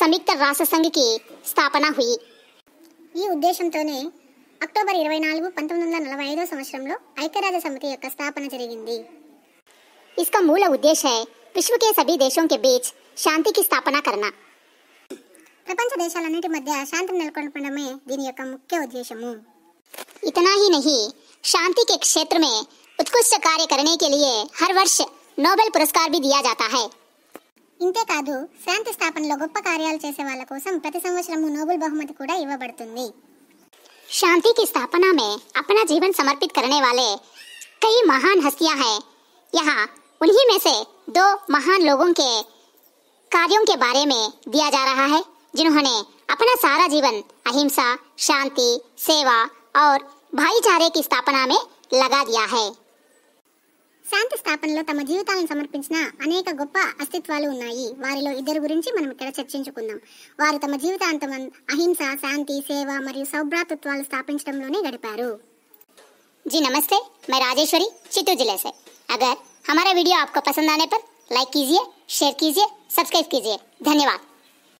సంయుక్త రాష్ట్ర సంఘకి స్థాపన హుయి ఈ ఉద్దేశంతోనే అక్టోబర్ ఇరవై నాలుగు పంతొమ్మిది వందల నలభై ఐదో సంవత్సరంలో ఐక్యరాజ్య సమితి యొక్క స్థాపన జరిగింది इसका मूल उद्देश्य है विश्व के सभी देशों के बीच శాంతి కి స్థాపన కరణ ప్రపంచ దేశాలన్నిటి మధ్య శాంతిని నెలకొల్పడమే దీని యొక్క ముఖ్య ఉద్దేశము ఇతనా హీ నహీ శాంతి के क्षेत्र में उत्कृष्ट कार्य करने के लिए हर वर्ष नोबेल पुरस्कार भी दिया जाता है ఇంతే కాదు శాంతి స్థాపనలో గొప్ప కార్యాలు చేసే వాళ్ళ కోసం ప్రతి సంవత్సరం నోబెల్ బహుమతి కూడా ఇవ్వబడుతుంది शांति की स्थापना में अपना जीवन समर्पित करने वाले कई महान हस्तियां हैं यहाँ उन्हीं में से दो महान लोगों के कार्यों के बारे में दिया जा रहा है जिन्होंने अपना सारा जीवन अहिंसा शांति सेवा और भाईचारे की स्थापना में लगा दिया है స్థాపనలో తమ జీవితాలను సమర్పించిన అనేక గొప్ప అస్తిత్వాలు ఉన్నాయి వారిలో ఇద్దరు గురించి మనం ఇక్కడ చర్చించుకుందాం వారు తమ జీవితాంతం అహింస శాంతి సేవ మరియు సౌభ్రాతృత్వాలు స్థాపించడంలోనే గడిపారు జీ నమస్తే మై రాజేశ్వరి चित्तू జిల్లా से అగర్ హమారా వీడియో आपको పసంద్ ఆనే పర్ లైక్ కీజియే షేర్ కీజియే సబ్స్క్రైబ్ కీజియే धन्यवाद